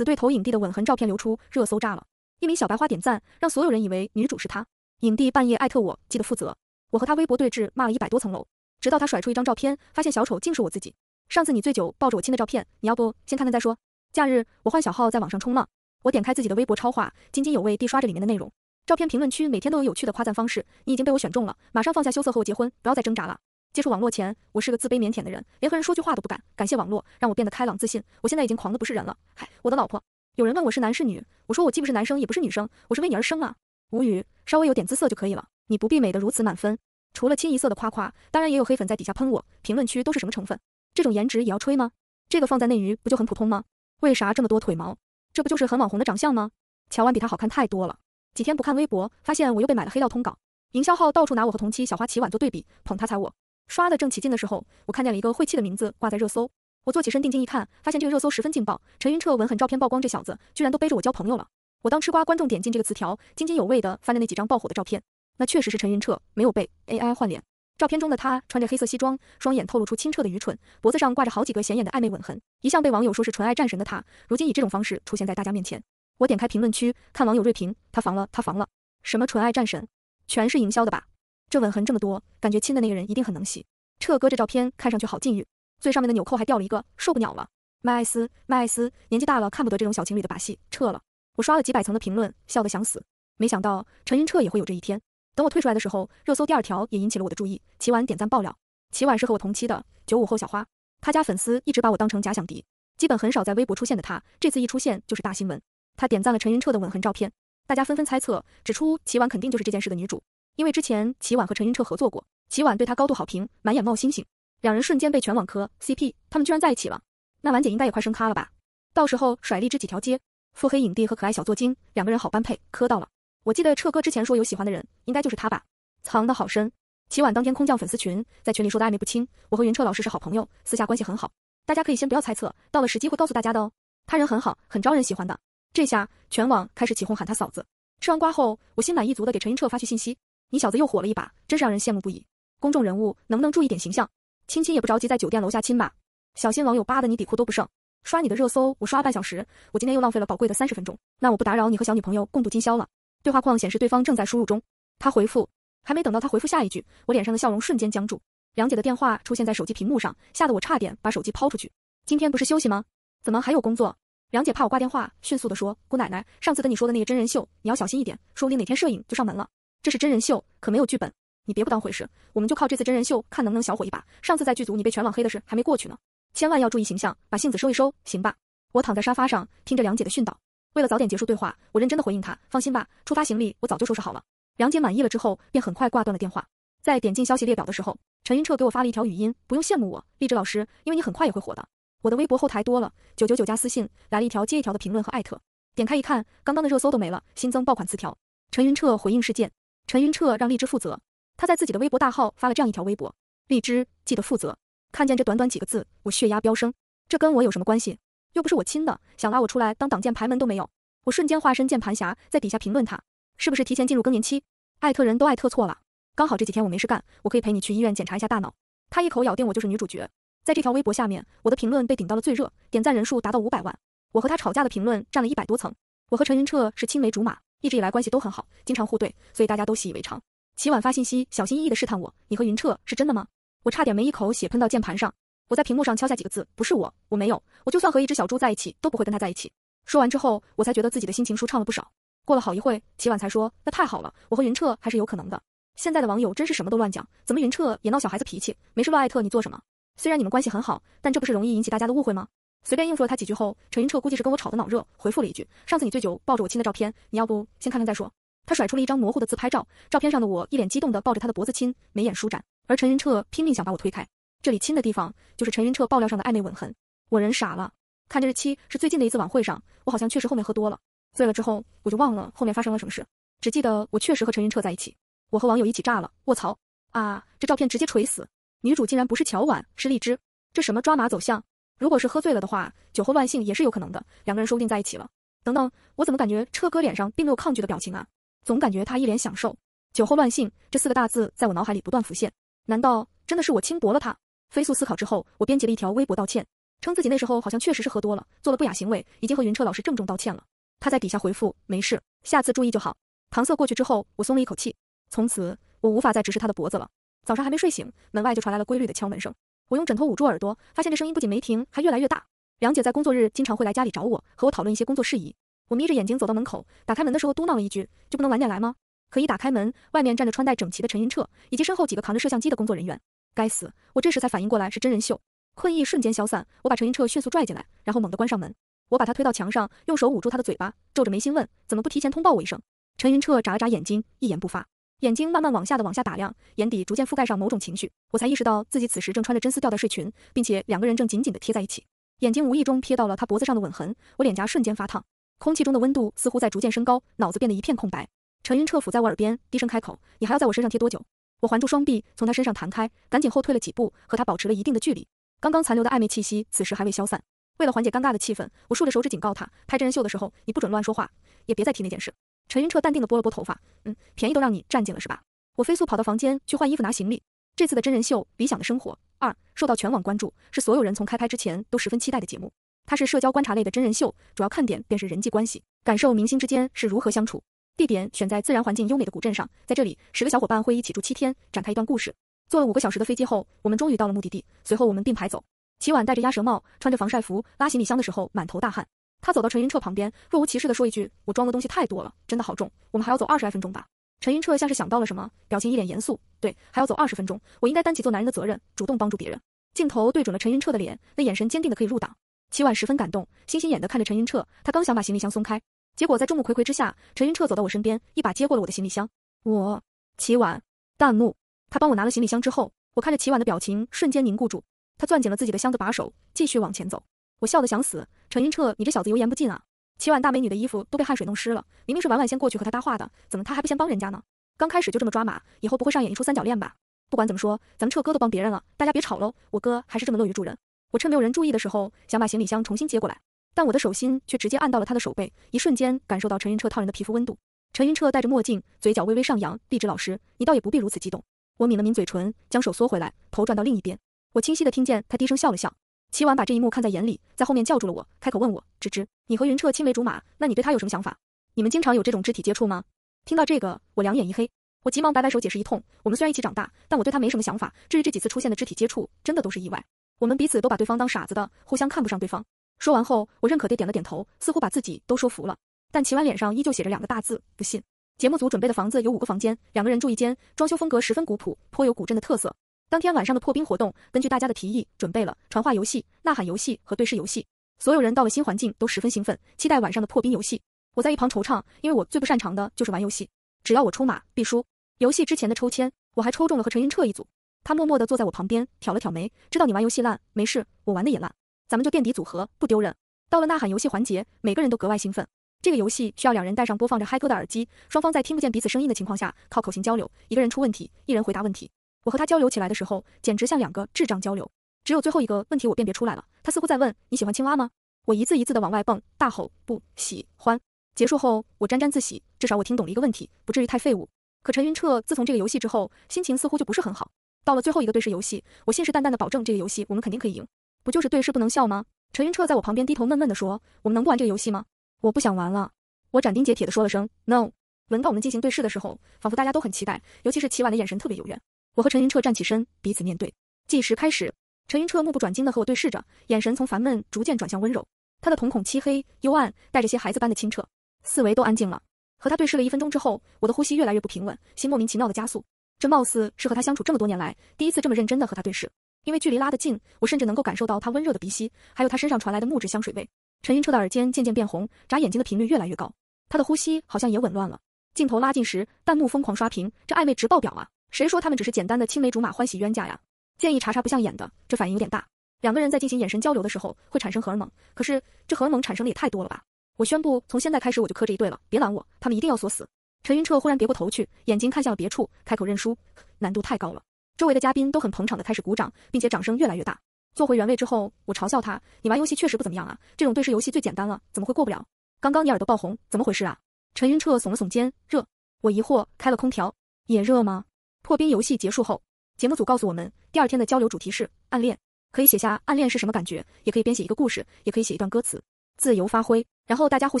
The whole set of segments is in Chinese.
子对投影帝的吻痕照片流出，热搜炸了。一名小白花点赞，让所有人以为女主是他。影帝半夜艾特我，记得负责。我和他微博对峙，骂了一百多层楼，直到他甩出一张照片，发现小丑竟是我自己。上次你醉酒抱着我亲的照片，你要不先看看再说。假日，我换小号在网上冲浪，我点开自己的微博超话，津津有味地刷着里面的内容。照片评论区每天都有有趣的夸赞方式，你已经被我选中了，马上放下羞涩和我结婚，不要再挣扎了。接触网络前，我是个自卑腼腆的人，连和人说句话都不敢。感谢网络，让我变得开朗自信。我现在已经狂的不是人了。嗨，我的老婆。有人问我是男是女，我说我既不是男生，也不是女生，我是为你而生啊。无语，稍微有点姿色就可以了，你不必美得如此满分。除了清一色的夸夸，当然也有黑粉在底下喷我，评论区都是什么成分？这种颜值也要吹吗？这个放在内娱不就很普通吗？为啥这么多腿毛？这不就是很网红的长相吗？乔安比他好看太多了。几天不看微博，发现我又被买了黑料通稿，营销号到处拿我和同期小花齐婉做对比，捧他踩我。刷的正起劲的时候，我看见了一个晦气的名字挂在热搜。我坐起身，定睛一看，发现这个热搜十分劲爆。陈云彻吻痕照片曝光，这小子居然都背着我交朋友了。我当吃瓜观众，点进这个词条，津津有味的翻着那几张爆火的照片。那确实是陈云彻，没有被 AI 换脸。照片中的他穿着黑色西装，双眼透露出清澈的愚蠢，脖子上挂着好几个显眼的暧昧吻痕。一向被网友说是纯爱战神的他，如今以这种方式出现在大家面前。我点开评论区，看网友锐评：他防了，他防了。什么纯爱战神，全是营销的吧？这吻痕这么多，感觉亲的那个人一定很能洗。彻哥，这照片看上去好禁欲，最上面的纽扣还掉了一个，受不了了。麦艾斯，麦艾斯，年纪大了看不得这种小情侣的把戏，撤了。我刷了几百层的评论，笑得想死。没想到陈云彻也会有这一天。等我退出来的时候，热搜第二条也引起了我的注意。齐婉点赞爆料，齐婉是和我同期的九五后小花，她家粉丝一直把我当成假想敌，基本很少在微博出现的她，这次一出现就是大新闻。她点赞了陈云彻的吻痕照片，大家纷纷猜测，指出齐婉肯定就是这件事的女主。因为之前齐婉和陈云彻合作过，齐婉对他高度好评，满眼冒星星，两人瞬间被全网磕 CP。他们居然在一起了，那婉姐应该也快升咖了吧？到时候甩荔枝几条街，腹黑影帝和可爱小作精两个人好般配，磕到了。我记得彻哥之前说有喜欢的人，应该就是他吧？藏得好深。齐婉当天空降粉丝群，在群里说的暧昧不清，我和云彻老师是好朋友，私下关系很好，大家可以先不要猜测，到了时机会告诉大家的哦。他人很好，很招人喜欢的。这下全网开始起哄喊他嫂子。吃完瓜后，我心满意足的给陈云彻发去信息。你小子又火了一把，真是让人羡慕不已。公众人物能不能注意点形象？亲亲也不着急，在酒店楼下亲吧，小心网友扒的你底裤都不剩。刷你的热搜，我刷了半小时，我今天又浪费了宝贵的三十分钟。那我不打扰你和小女朋友共度今宵了。对话框显示对方正在输入中，他回复还没等到他回复下一句，我脸上的笑容瞬间僵住。梁姐的电话出现在手机屏幕上，吓得我差点把手机抛出去。今天不是休息吗？怎么还有工作？梁姐怕我挂电话，迅速的说：“姑奶奶，上次跟你说的那个真人秀，你要小心一点，说不定哪天摄影就上门了。”这是真人秀，可没有剧本。你别不当回事，我们就靠这次真人秀看能不能小火一把。上次在剧组你被全网黑的事还没过去呢，千万要注意形象，把性子收一收，行吧？我躺在沙发上听着梁姐的训导，为了早点结束对话，我认真的回应她。放心吧，出发行李我早就收拾好了。梁姐满意了之后，便很快挂断了电话。在点进消息列表的时候，陈云彻给我发了一条语音，不用羡慕我，励志老师，因为你很快也会火的。我的微博后台多了九九九加私信，来了一条接一条的评论和艾特，点开一看，刚刚的热搜都没了，新增爆款词条。陈云彻回应事件。陈云彻让荔枝负责，他在自己的微博大号发了这样一条微博：荔枝记得负责。看见这短短几个字，我血压飙升。这跟我有什么关系？又不是我亲的，想拉我出来当挡箭牌门都没有。我瞬间化身键盘侠，在底下评论他是不是提前进入更年期，艾特人都艾特错了。刚好这几天我没事干，我可以陪你去医院检查一下大脑。他一口咬定我就是女主角，在这条微博下面，我的评论被顶到了最热，点赞人数达到五百万。我和他吵架的评论占了一百多层。我和陈云彻是青梅竹马。一直以来关系都很好，经常互怼，所以大家都习以为常。齐婉发信息，小心翼翼的试探我：“你和云彻是真的吗？”我差点没一口血喷到键盘上。我在屏幕上敲下几个字：“不是我，我没有，我就算和一只小猪在一起，都不会跟他在一起。”说完之后，我才觉得自己的心情舒畅了不少。过了好一会，齐婉才说：“那太好了，我和云彻还是有可能的。”现在的网友真是什么都乱讲，怎么云彻也闹小孩子脾气，没事乱艾特你做什么？虽然你们关系很好，但这不是容易引起大家的误会吗？随便应付了他几句后，陈云彻估计是跟我吵得脑热，回复了一句：“上次你醉酒抱着我亲的照片，你要不先看看再说。”他甩出了一张模糊的自拍照，照片上的我一脸激动的抱着他的脖子亲，眉眼舒展，而陈云彻拼命想把我推开。这里亲的地方，就是陈云彻爆料上的暧昧吻痕。我人傻了，看这日期是最近的一次晚会上，我好像确实后面喝多了，醉了之后我就忘了后面发生了什么事，只记得我确实和陈云彻在一起。我和网友一起炸了，卧槽啊！这照片直接锤死，女主竟然不是乔婉，是荔枝，这什么抓马走向？如果是喝醉了的话，酒后乱性也是有可能的。两个人说不定在一起了。等等，我怎么感觉彻哥脸上并没有抗拒的表情啊？总感觉他一脸享受。酒后乱性这四个大字在我脑海里不断浮现。难道真的是我轻薄了他？飞速思考之后，我编辑了一条微博道歉，称自己那时候好像确实是喝多了，做了不雅行为，已经和云彻老师郑重道歉了。他在底下回复没事，下次注意就好。搪塞过去之后，我松了一口气。从此我无法再直视他的脖子了。早上还没睡醒，门外就传来了规律的敲门声。我用枕头捂住耳朵，发现这声音不仅没停，还越来越大。梁姐在工作日经常会来家里找我，和我讨论一些工作事宜。我眯着眼睛走到门口，打开门的时候嘟囔了一句：“就不能晚点来吗？”可一打开门，外面站着穿戴整齐的陈云彻，以及身后几个扛着摄像机的工作人员。该死！我这时才反应过来是真人秀，困意瞬间消散。我把陈云彻迅速拽进来，然后猛地关上门。我把他推到墙上，用手捂住他的嘴巴，皱着眉心问：“怎么不提前通报我一声？”陈云彻眨了眨眼睛，一言不发。眼睛慢慢往下的往下打量，眼底逐渐覆盖上某种情绪，我才意识到自己此时正穿着真丝吊带睡裙，并且两个人正紧紧的贴在一起。眼睛无意中瞥到了他脖子上的吻痕，我脸颊瞬间发烫，空气中的温度似乎在逐渐升高，脑子变得一片空白。陈云彻抚在我耳边，低声开口：“你还要在我身上贴多久？”我环住双臂，从他身上弹开，赶紧后退了几步，和他保持了一定的距离。刚刚残留的暧昧气息，此时还未消散。为了缓解尴尬的气氛，我竖着手指警告他：“拍真人秀的时候，你不准乱说话，也别再提那件事。”陈云彻淡定地拨了拨头发，嗯，便宜都让你占尽了是吧？我飞速跑到房间去换衣服拿行李。这次的真人秀《理想的生活二》受到全网关注，是所有人从开拍之前都十分期待的节目。它是社交观察类的真人秀，主要看点便是人际关系，感受明星之间是如何相处。地点选在自然环境优美的古镇上，在这里，十个小伙伴会一起住七天，展开一段故事。坐了五个小时的飞机后，我们终于到了目的地。随后我们并排走，齐晚戴着鸭舌帽，穿着防晒服，拉行李箱的时候满头大汗。他走到陈云彻旁边，若无其事地说一句：“我装的东西太多了，真的好重，我们还要走二十来分钟吧？”陈云彻像是想到了什么，表情一脸严肃：“对，还要走二十分钟，我应该担起做男人的责任，主动帮助别人。”镜头对准了陈云彻的脸，那眼神坚定的可以入党。齐婉十分感动，星星眼的看着陈云彻，他刚想把行李箱松开，结果在众目睽睽之下，陈云彻走到我身边，一把接过了我的行李箱。我，齐婉，弹幕。他帮我拿了行李箱之后，我看着齐婉的表情，瞬间凝固住。他攥紧了自己的箱子把手，继续往前走。我笑得想死，陈云彻，你这小子油盐不进啊！齐婉大美女的衣服都被汗水弄湿了，明明是婉婉先过去和他搭话的，怎么他还不先帮人家呢？刚开始就这么抓马，以后不会上演一出三角恋吧？不管怎么说，咱们彻哥都帮别人了，大家别吵喽。我哥还是这么乐于助人。我趁没有人注意的时候，想把行李箱重新接过来，但我的手心却直接按到了他的手背，一瞬间感受到陈云彻烫人的皮肤温度。陈云彻戴着墨镜，嘴角微微上扬，荔枝老师，你倒也不必如此激动。我抿了抿嘴唇，将手缩回来，头转到另一边。我清晰的听见他低声笑了笑。齐婉把这一幕看在眼里，在后面叫住了我，开口问我：“芝芝，你和云彻青梅竹马，那你对他有什么想法？你们经常有这种肢体接触吗？”听到这个，我两眼一黑，我急忙摆摆手解释一通：“我们虽然一起长大，但我对他没什么想法。至于这几次出现的肢体接触，真的都是意外。我们彼此都把对方当傻子的，互相看不上对方。”说完后，我认可地点了点头，似乎把自己都说服了。但齐婉脸上依旧写着两个大字：不信。节目组准备的房子有五个房间，两个人住一间，装修风格十分古朴，颇有古镇的特色。当天晚上的破冰活动，根据大家的提议，准备了传话游戏、呐喊游戏和对视游戏。所有人到了新环境都十分兴奋，期待晚上的破冰游戏。我在一旁惆怅，因为我最不擅长的就是玩游戏，只要我出马必输。游戏之前的抽签，我还抽中了和陈云彻一组。他默默地坐在我旁边，挑了挑眉，知道你玩游戏烂，没事，我玩的也烂，咱们就垫底组合不丢人。到了呐喊游戏环节，每个人都格外兴奋。这个游戏需要两人戴上播放着嗨歌的耳机，双方在听不见彼此声音的情况下，靠口型交流，一个人出问题，一人回答问题。我和他交流起来的时候，简直像两个智障交流。只有最后一个问题我辨别出来了，他似乎在问你喜欢青蛙吗？我一字一字的往外蹦，大吼不喜欢。结束后，我沾沾自喜，至少我听懂了一个问题，不至于太废物。可陈云彻自从这个游戏之后，心情似乎就不是很好。到了最后一个对视游戏，我信誓旦旦的保证这个游戏我们肯定可以赢，不就是对视不能笑吗？陈云彻在我旁边低头闷闷的说，我们能不玩这个游戏吗？我不想玩了。我斩钉截铁的说了声 No。轮到我们进行对视的时候，仿佛大家都很期待，尤其是齐婉的眼神特别幽怨。我和陈云彻站起身，彼此面对，计时开始。陈云彻目不转睛地和我对视着，眼神从烦闷逐渐转向温柔。他的瞳孔漆黑幽暗，带着些孩子般的清澈。四围都安静了，和他对视了一分钟之后，我的呼吸越来越不平稳，心莫名其妙的加速。这貌似是和他相处这么多年来第一次这么认真的和他对视，因为距离拉得近，我甚至能够感受到他温热的鼻息，还有他身上传来的木质香水味。陈云彻的耳尖渐渐变红，眨眼睛的频率越来越高，他的呼吸好像也紊乱了。镜头拉近时，弹幕疯狂刷屏，这暧昧值爆表啊！谁说他们只是简单的青梅竹马欢喜冤家呀？建议查查不像演的，这反应有点大。两个人在进行眼神交流的时候会产生荷尔蒙，可是这荷尔蒙产生的也太多了吧？我宣布，从现在开始我就磕这一对了，别拦我，他们一定要锁死。陈云彻忽然别过头去，眼睛看向了别处，开口认输，难度太高了。周围的嘉宾都很捧场的开始鼓掌，并且掌声越来越大。坐回原位之后，我嘲笑他：“你玩游戏确实不怎么样啊，这种对视游戏最简单了，怎么会过不了？刚刚你耳朵爆红，怎么回事啊？”陈云彻耸了耸肩，热。我疑惑，开了空调也热吗？破冰游戏结束后，节目组告诉我们，第二天的交流主题是暗恋，可以写下暗恋是什么感觉，也可以编写一个故事，也可以写一段歌词，自由发挥。然后大家互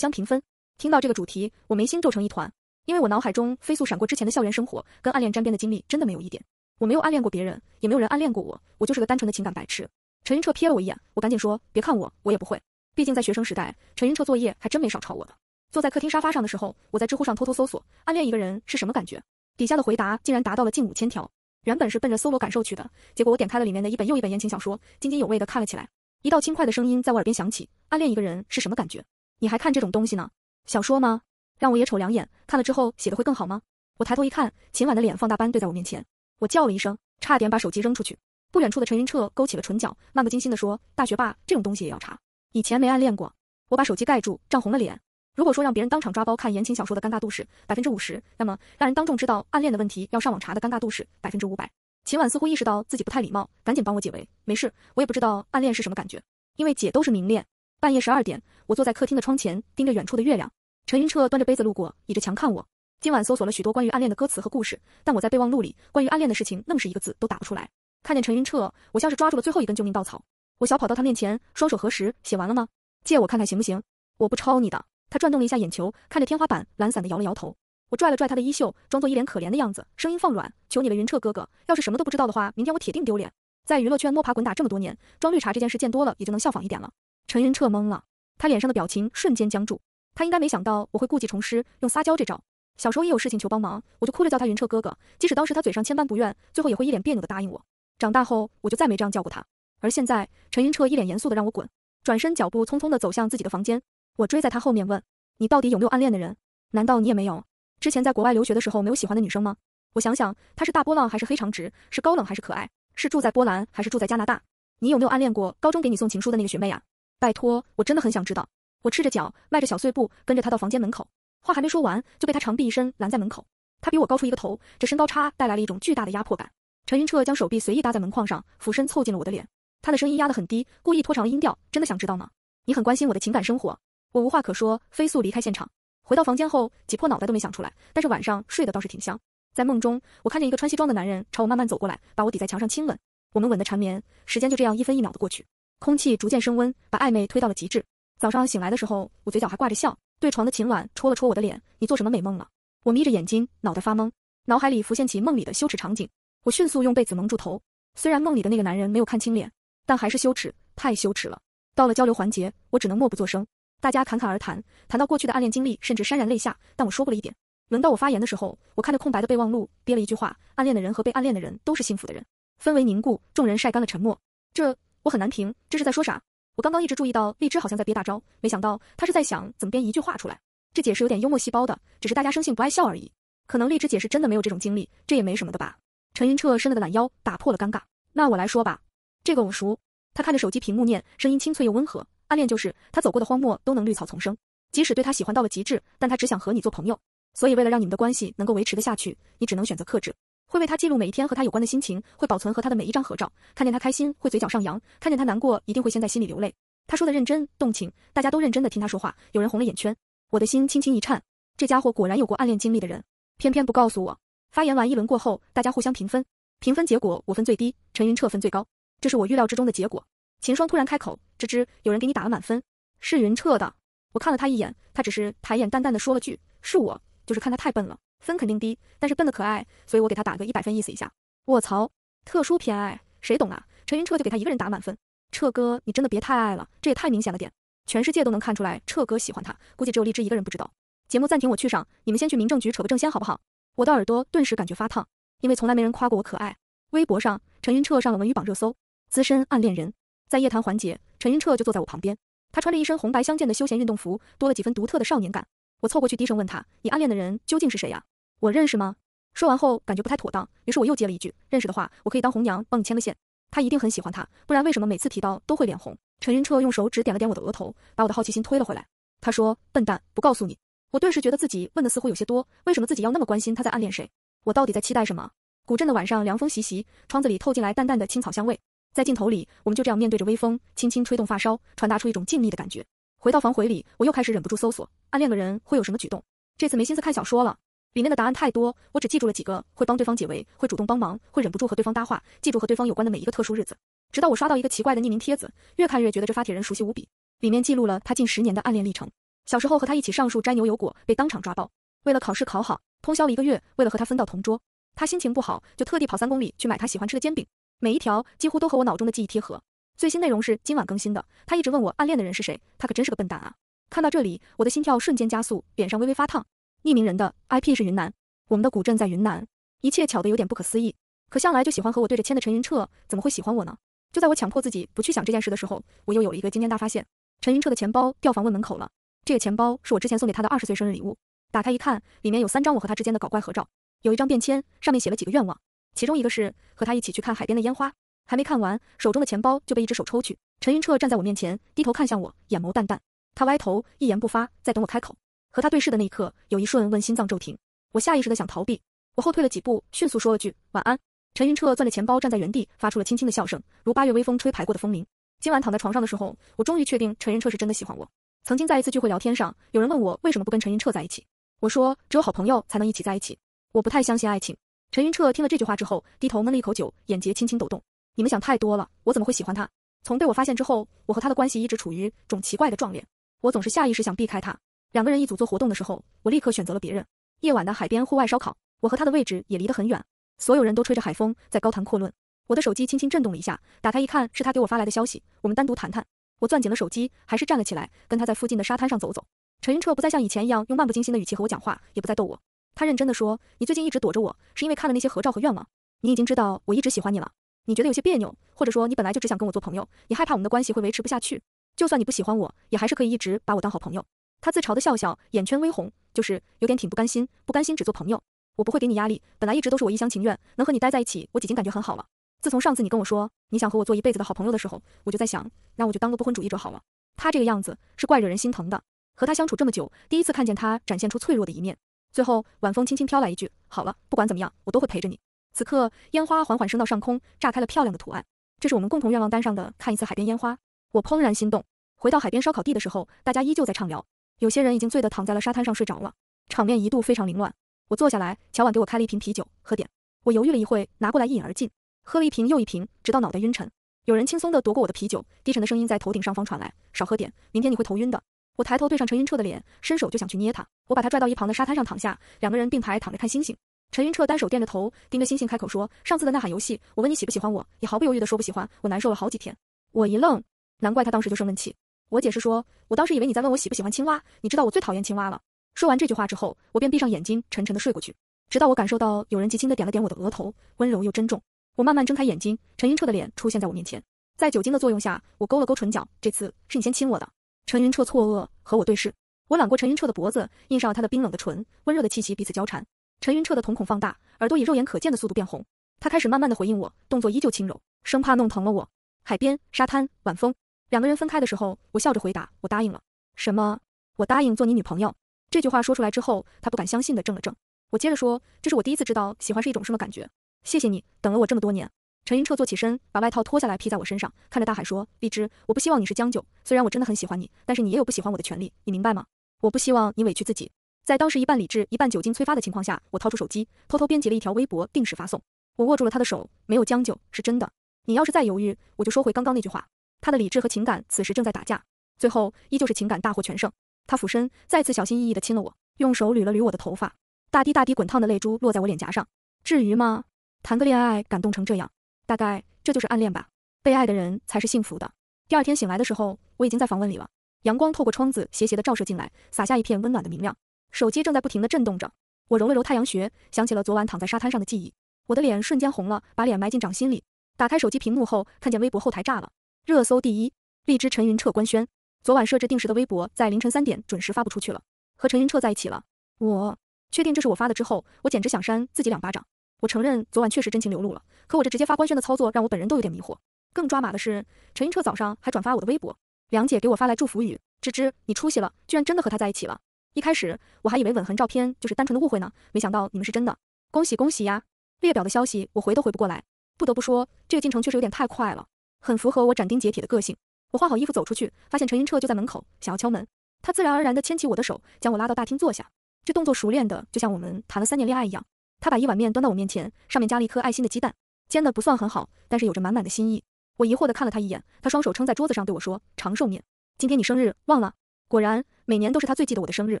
相评分。听到这个主题，我眉心皱成一团，因为我脑海中飞速闪过之前的校园生活，跟暗恋沾边的经历真的没有一点，我没有暗恋过别人，也没有人暗恋过我，我就是个单纯的情感白痴。陈云彻瞥了我一眼，我赶紧说，别看我，我也不会。毕竟在学生时代，陈云彻作业还真没少抄我的。坐在客厅沙发上的时候，我在知乎上偷偷搜索暗恋一个人是什么感觉。底下的回答竟然达到了近五千条，原本是奔着搜罗感受去的，结果我点开了里面的一本又一本言情小说，津津有味的看了起来。一道轻快的声音在我耳边响起：“暗恋一个人是什么感觉？你还看这种东西呢？小说吗？让我也瞅两眼，看了之后写的会更好吗？”我抬头一看，秦婉的脸放大般对在我面前，我叫了一声，差点把手机扔出去。不远处的陈云彻勾起了唇角，漫不经心的说：“大学霸这种东西也要查，以前没暗恋过。”我把手机盖住，涨红了脸。如果说让别人当场抓包看言情小说的尴尬度是百分之五十，那么让人当众知道暗恋的问题要上网查的尴尬度是百分之五百。秦婉似乎意识到自己不太礼貌，赶紧帮我解围。没事，我也不知道暗恋是什么感觉，因为姐都是明恋。半夜十二点，我坐在客厅的窗前，盯着远处的月亮。陈云彻端着杯子路过，倚着墙看我。今晚搜索了许多关于暗恋的歌词和故事，但我在备忘录里关于暗恋的事情愣是一个字都打不出来。看见陈云彻，我像是抓住了最后一根救命稻草。我小跑到他面前，双手合十，写完了吗？借我看看行不行？我不抄你的。他转动了一下眼球，看着天花板，懒散的摇了摇头。我拽了拽他的衣袖，装作一脸可怜的样子，声音放软，求你了云彻哥哥，要是什么都不知道的话，明天我铁定丢脸。在娱乐圈摸爬滚打这么多年，装绿茶这件事见多了，也就能效仿一点了。陈云彻懵了，他脸上的表情瞬间僵住。他应该没想到我会故技重施，用撒娇这招。小时候一有事情求帮忙，我就哭着叫他云彻哥哥，即使当时他嘴上千般不愿，最后也会一脸别扭的答应我。长大后我就再没这样叫过他。而现在，陈云彻一脸严肃的让我滚，转身脚步匆匆的走向自己的房间。我追在他后面问：“你到底有没有暗恋的人？难道你也没有？之前在国外留学的时候没有喜欢的女生吗？”我想想，他是大波浪还是黑长直？是高冷还是可爱？是住在波兰还是住在加拿大？你有没有暗恋过高中给你送情书的那个学妹啊？拜托，我真的很想知道。我赤着脚，迈着小碎步，跟着他到房间门口，话还没说完就被他长臂一伸拦在门口。他比我高出一个头，这身高差带来了一种巨大的压迫感。陈云彻将手臂随意搭在门框上，俯身凑近了我的脸，他的声音压得很低，故意拖长了音调：“真的想知道吗？你很关心我的情感生活。”我无话可说，飞速离开现场。回到房间后，挤破脑袋都没想出来，但是晚上睡得倒是挺香。在梦中，我看见一个穿西装的男人朝我慢慢走过来，把我抵在墙上亲吻。我们吻得缠绵，时间就这样一分一秒的过去，空气逐渐升温，把暧昧推到了极致。早上醒来的时候，我嘴角还挂着笑，对床的秦婉戳了戳我的脸：“你做什么美梦了？”我眯着眼睛，脑袋发懵，脑海里浮现起梦里的羞耻场景。我迅速用被子蒙住头。虽然梦里的那个男人没有看清脸，但还是羞耻，太羞耻了。到了交流环节，我只能默不作声。大家侃侃而谈，谈到过去的暗恋经历，甚至潸然泪下。但我说过了一点，轮到我发言的时候，我看着空白的备忘录，憋了一句话：暗恋的人和被暗恋的人都是幸福的人。氛围凝固，众人晒干了沉默。这我很难评，这是在说啥？我刚刚一直注意到荔枝好像在憋大招，没想到他是在想怎么编一句话出来。这解释有点幽默细胞的，只是大家生性不爱笑而已。可能荔枝姐是真的没有这种经历，这也没什么的吧？陈云彻伸了个懒腰，打破了尴尬。那我来说吧，这个我熟。他看着手机屏幕念，声音清脆又温和。暗恋就是他走过的荒漠都能绿草丛生，即使对他喜欢到了极致，但他只想和你做朋友。所以为了让你们的关系能够维持的下去，你只能选择克制。会为他记录每一天和他有关的心情，会保存和他的每一张合照。看见他开心，会嘴角上扬；看见他难过，一定会先在心里流泪。他说的认真动情，大家都认真的听他说话，有人红了眼圈。我的心轻轻一颤，这家伙果然有过暗恋经历的人，偏偏不告诉我。发言完一轮过后，大家互相评分，评分结果我分最低，陈云彻分最高，这是我预料之中的结果。秦霜突然开口：“芝芝，有人给你打了满分，是云彻的。”我看了他一眼，他只是抬眼淡淡的说了句：“是我，就是看他太笨了，分肯定低，但是笨的可爱，所以我给他打个一百分，意思一下。”卧槽，特殊偏爱，谁懂啊？陈云彻就给他一个人打满分，彻哥，你真的别太爱了，这也太明显了点，全世界都能看出来彻哥喜欢他，估计只有荔枝一个人不知道。节目暂停，我去上，你们先去民政局扯个正先好不好？我的耳朵顿时感觉发烫，因为从来没人夸过我可爱。微博上，陈云彻上了文娱榜热搜，资深暗恋人。在夜谈环节，陈云彻就坐在我旁边。他穿着一身红白相间的休闲运动服，多了几分独特的少年感。我凑过去低声问他：“你暗恋的人究竟是谁呀？我认识吗？”说完后，感觉不太妥当，于是我又接了一句：“认识的话，我可以当红娘，帮你牵个线。”他一定很喜欢他，不然为什么每次提到都会脸红？陈云彻用手指点了点我的额头，把我的好奇心推了回来。他说：“笨蛋，不告诉你。”我顿时觉得自己问的似乎有些多，为什么自己要那么关心他在暗恋谁？我到底在期待什么？古镇的晚上，凉风习习，窗子里透进来淡淡的青草香味。在镜头里，我们就这样面对着微风，轻轻吹动发梢，传达出一种静谧的感觉。回到房回里，我又开始忍不住搜索暗恋的人会有什么举动。这次没心思看小说了，里面的答案太多，我只记住了几个：会帮对方解围，会主动帮忙，会忍不住和对方搭话，记住和对方有关的每一个特殊日子。直到我刷到一个奇怪的匿名帖子，越看越觉得这发帖人熟悉无比。里面记录了他近十年的暗恋历程：小时候和他一起上树摘牛油果被当场抓包；为了考试考好，通宵了一个月；为了和他分到同桌，他心情不好就特地跑三公里去买他喜欢吃的煎饼。每一条几乎都和我脑中的记忆贴合。最新内容是今晚更新的。他一直问我暗恋的人是谁，他可真是个笨蛋啊！看到这里，我的心跳瞬间加速，脸上微微发烫。匿名人的 IP 是云南，我们的古镇在云南，一切巧得有点不可思议。可向来就喜欢和我对着签的陈云彻怎么会喜欢我呢？就在我强迫自己不去想这件事的时候，我又有了一个惊天大发现：陈云彻的钱包掉房问门口了。这个钱包是我之前送给他的二十岁生日礼物。打开一看，里面有三张我和他之间的搞怪合照，有一张便签，上面写了几个愿望。其中一个是和他一起去看海边的烟花，还没看完，手中的钱包就被一只手抽去。陈云彻站在我面前，低头看向我，眼眸淡淡。他歪头，一言不发，在等我开口。和他对视的那一刻，有一瞬，问心脏骤停。我下意识的想逃避，我后退了几步，迅速说了句晚安。陈云彻攥着钱包站在原地，发出了轻轻的笑声，如八月微风吹排过的风铃。今晚躺在床上的时候，我终于确定陈云彻是真的喜欢我。曾经在一次聚会聊天上，有人问我为什么不跟陈云彻在一起，我说只有好朋友才能一起在一起，我不太相信爱情。陈云彻听了这句话之后，低头闷了一口酒，眼睫轻轻抖动。你们想太多了，我怎么会喜欢他？从被我发现之后，我和他的关系一直处于种奇怪的状脸。我总是下意识想避开他。两个人一组做活动的时候，我立刻选择了别人。夜晚的海边户外烧烤，我和他的位置也离得很远。所有人都吹着海风在高谈阔论。我的手机轻轻震动了一下，打开一看，是他给我发来的消息。我们单独谈谈。我攥紧了手机，还是站了起来，跟他在附近的沙滩上走走。陈云彻不再像以前一样用漫不经心的语气和我讲话，也不再逗我。他认真的说：“你最近一直躲着我，是因为看了那些合照和愿望，你已经知道我一直喜欢你了。你觉得有些别扭，或者说你本来就只想跟我做朋友，你害怕我们的关系会维持不下去。就算你不喜欢我，也还是可以一直把我当好朋友。”他自嘲的笑笑，眼圈微红，就是有点挺不甘心，不甘心只做朋友。我不会给你压力，本来一直都是我一厢情愿，能和你待在一起，我已经感觉很好了。自从上次你跟我说你想和我做一辈子的好朋友的时候，我就在想，那我就当个不婚主义者好了。他这个样子是怪惹人心疼的，和他相处这么久，第一次看见他展现出脆弱的一面。最后，晚风轻轻飘来一句：“好了，不管怎么样，我都会陪着你。”此刻，烟花缓缓升到上空，炸开了漂亮的图案。这是我们共同愿望单上的“看一次海边烟花”。我怦然心动。回到海边烧烤地的时候，大家依旧在畅聊，有些人已经醉得躺在了沙滩上睡着了，场面一度非常凌乱。我坐下来，乔婉给我开了一瓶啤酒，喝点。我犹豫了一会，拿过来一饮而尽，喝了一瓶又一瓶，直到脑袋晕沉。有人轻松地夺过我的啤酒，低沉的声音在头顶上方传来：“少喝点，明天你会头晕的。”我抬头对上陈云彻的脸，伸手就想去捏他。我把他拽到一旁的沙滩上躺下，两个人并排躺着看星星。陈云彻单手垫着头，盯着星星开口说：“上次的呐喊游戏，我问你喜不喜欢我，你毫不犹豫的说不喜欢，我难受了好几天。”我一愣，难怪他当时就生闷气。我解释说：“我当时以为你在问我喜不喜欢青蛙，你知道我最讨厌青蛙了。”说完这句话之后，我便闭上眼睛，沉沉的睡过去。直到我感受到有人极轻的点了点我的额头，温柔又珍重。我慢慢睁开眼睛，陈云彻的脸出现在我面前。在酒精的作用下，我勾了勾唇角，这次是你先亲我的。陈云彻错愕，和我对视。我揽过陈云彻的脖子，印上他的冰冷的唇，温热的气息彼此交缠。陈云彻的瞳孔放大，耳朵以肉眼可见的速度变红。他开始慢慢的回应我，动作依旧轻柔，生怕弄疼了我。海边，沙滩，晚风，两个人分开的时候，我笑着回答：“我答应了。”什么？我答应做你女朋友。这句话说出来之后，他不敢相信的怔了怔。我接着说：“这是我第一次知道喜欢是一种什么感觉。”谢谢你等了我这么多年。陈寅彻坐起身，把外套脱下来披在我身上，看着大海说：“荔枝，我不希望你是将就。虽然我真的很喜欢你，但是你也有不喜欢我的权利，你明白吗？我不希望你委屈自己。”在当时一半理智一半酒精催发的情况下，我掏出手机，偷偷编辑了一条微博，定时发送。我握住了他的手，没有将就，是真的。你要是再犹豫，我就收回刚刚那句话。他的理智和情感此时正在打架，最后依旧是情感大获全胜。他俯身，再次小心翼翼的亲了我，用手捋了捋我的头发，大滴大滴滚烫的泪珠落在我脸颊上。至于吗？谈个恋爱感动成这样？大概这就是暗恋吧，被爱的人才是幸福的。第二天醒来的时候，我已经在房问里了。阳光透过窗子斜斜的照射进来，洒下一片温暖的明亮。手机正在不停的震动着，我揉了揉太阳穴，想起了昨晚躺在沙滩上的记忆。我的脸瞬间红了，把脸埋进掌心里。打开手机屏幕后，看见微博后台炸了，热搜第一，荔枝陈云彻官宣。昨晚设置定时的微博，在凌晨三点准时发不出去了，和陈云彻在一起了。我确定这是我发的之后，我简直想扇自己两巴掌。我承认昨晚确实真情流露了。可我这直接发官宣的操作，让我本人都有点迷惑。更抓马的是，陈云彻早上还转发我的微博，梁姐给我发来祝福语：“芝芝，你出息了，居然真的和他在一起了。”一开始我还以为吻痕照片就是单纯的误会呢，没想到你们是真的，恭喜恭喜呀！列表的消息我回都回不过来，不得不说，这个进程确实有点太快了，很符合我斩钉截铁的个性。我换好衣服走出去，发现陈云彻就在门口，想要敲门，他自然而然地牵起我的手，将我拉到大厅坐下，这动作熟练的就像我们谈了三年恋爱一样。他把一碗面端到我面前，上面加了一颗爱心的鸡蛋。煎的不算很好，但是有着满满的心意。我疑惑的看了他一眼，他双手撑在桌子上对我说：“长寿面，今天你生日忘了？果然每年都是他最记得我的生日。”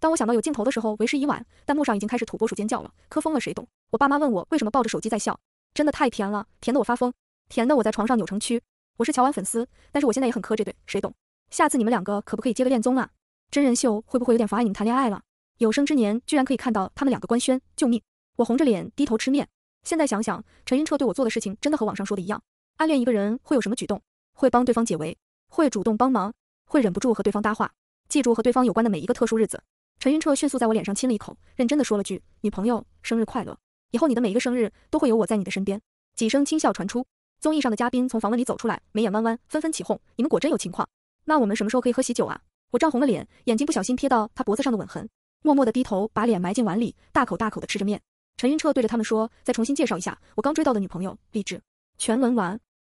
当我想到有镜头的时候，为时已晚，弹幕上已经开始土拨鼠尖叫了，磕疯了谁懂？我爸妈问我为什么抱着手机在笑，真的太甜了，甜得我发疯，甜的我在床上扭成蛆。我是乔婉粉丝，但是我现在也很磕这对，谁懂？下次你们两个可不可以接个恋综啊？真人秀会不会有点妨碍你们谈恋爱了？有生之年居然可以看到他们两个官宣，救命！我红着脸低头吃面。现在想想，陈云彻对我做的事情真的和网上说的一样？暗恋一个人会有什么举动？会帮对方解围？会主动帮忙？会忍不住和对方搭话？记住和对方有关的每一个特殊日子。陈云彻迅速在我脸上亲了一口，认真的说了句：“女朋友，生日快乐！以后你的每一个生日都会有我在你的身边。”几声轻笑传出，综艺上的嘉宾从房门里走出来，眉眼弯弯，纷纷起哄：“你们果真有情况？那我们什么时候可以喝喜酒啊？”我涨红了脸，眼睛不小心瞥到他脖子上的吻痕，默默的低头把脸埋进碗里，大口大口的吃着面。陈云彻对着他们说：“再重新介绍一下，我刚追到的女朋友，励志。”全文完。